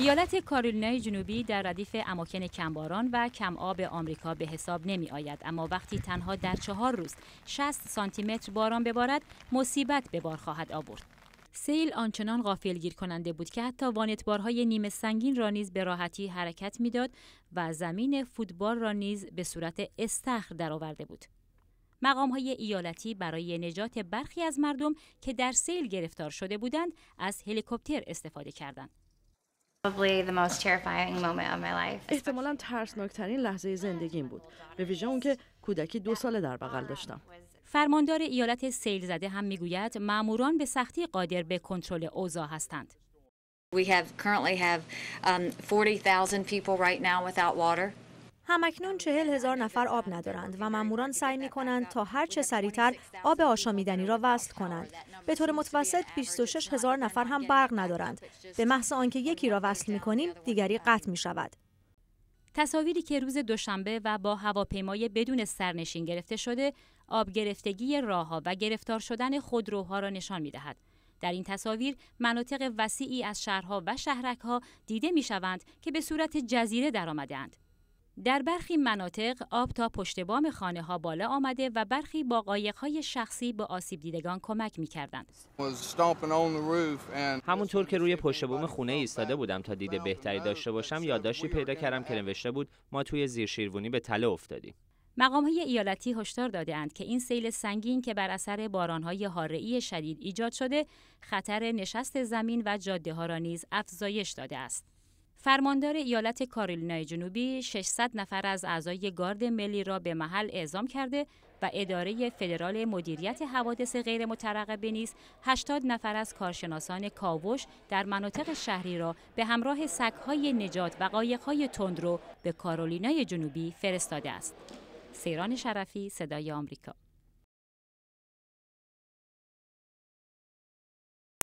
ایالت کارولینای جنوبی در ردیف اماکن کمباران و آب آمریکا به حساب نمی آید اما وقتی تنها در چهار روز 60 سانتی متر باران ببارد مصیبت به بار خواهد آورد سیل آنچنان گیر کننده بود که حتی وانتبارهای نیمه سنگین را نیز به راحتی حرکت میداد و زمین فوتبال را نیز به صورت استخر درآورده بود مقام های ایالتی برای نجات برخی از مردم که در سیل گرفتار شده بودند از هلیکوپتر استفاده کردند احتمالا ترسناکترین لحظه زندگیم بود به ویژه اون که کودکی دو ساله در بغل داشتم فرماندار ایالت سیل زده هم میگوید ماموران به سختی قادر به کنترل اوضاع هستند We have currently have um, 40,000 people right now without water. همکنون چهل هزار نفر آب ندارند و ماموران سعی می کنند تا هر چه سریعتر آب آشامیدنی را وصل کنند. به طور متوسط 26 هزار نفر هم برق ندارند. به محض آنکه یکی را وصل می کنیم دیگری قطع می شود. تصاویری که روز دوشنبه و با هواپیمای بدون سرنشین گرفته شده، آب گرفتگی راهها و گرفتار شدن خودروها را نشان می دهد. در این تصاویر مناطق وسیعی از شهرها و شهرکها دیده می شوند که به صورت جزیره درآمدهاند. در برخی مناطق آب تا پشت بام خانه ها بالا آمده و برخی با قایق های شخصی به آسیب دیدگان کمک می کردند. همونطور که روی پشت بام خونه ایستاده بودم تا دید بهتری داشته باشم یادداشتی پیدا کردم که نوشته بود ما توی زیر شیروانی به تله افتادیم. مقام های ایالتی هشدار داده اند که این سیل سنگین که بر اثر باران های حارعی شدید ایجاد شده خطر نشست زمین و جاده ها را نیز افزایش داده است. فرماندار ایالت کارولینای جنوبی 600 نفر از اعضای گارد ملی را به محل اعزام کرده و اداره فدرال مدیریت حوادث غیر مترقبه نیز 80 نفر از کارشناسان کاوش در مناطق شهری را به همراه سگهای نجات و قایقهای تندرو به کارولینای جنوبی فرستاده است. سیران شرفی صدای آمریکا